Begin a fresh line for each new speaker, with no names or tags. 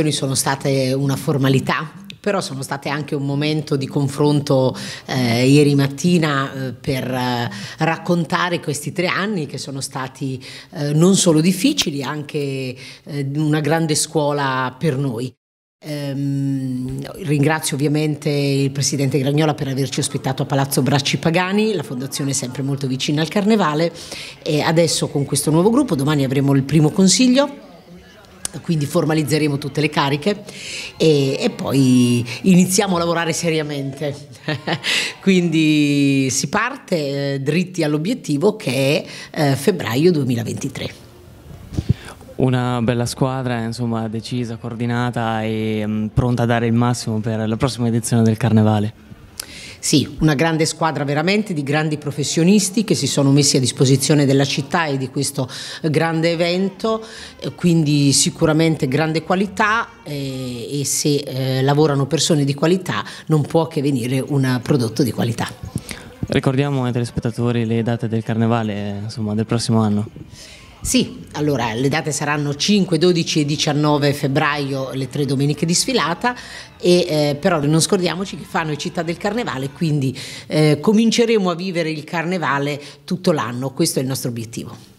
elezioni sono state una formalità però sono state anche un momento di confronto eh, ieri mattina eh, per eh, raccontare questi tre anni che sono stati eh, non solo difficili, anche eh, una grande scuola per noi. Ehm, ringrazio ovviamente il Presidente Gragnola per averci ospitato a Palazzo Bracci Pagani, la Fondazione è sempre molto vicina al Carnevale e adesso con questo nuovo gruppo domani avremo il primo consiglio quindi formalizzeremo tutte le cariche e, e poi iniziamo a lavorare seriamente. quindi si parte eh, dritti all'obiettivo che è eh, febbraio 2023.
Una bella squadra, insomma, decisa, coordinata e mh, mm, pronta a dare il massimo per la prossima edizione del Carnevale.
Sì, una grande squadra veramente di grandi professionisti che si sono messi a disposizione della città e di questo eh, grande evento, eh, quindi sicuramente grande qualità eh, e se eh, lavorano persone di qualità non può che venire un prodotto di qualità.
Ricordiamo ai telespettatori le date del carnevale insomma, del prossimo anno.
Sì, allora le date saranno 5, 12 e 19 febbraio, le tre domeniche di sfilata, e, eh, però non scordiamoci che fanno è città del carnevale, quindi eh, cominceremo a vivere il carnevale tutto l'anno, questo è il nostro obiettivo.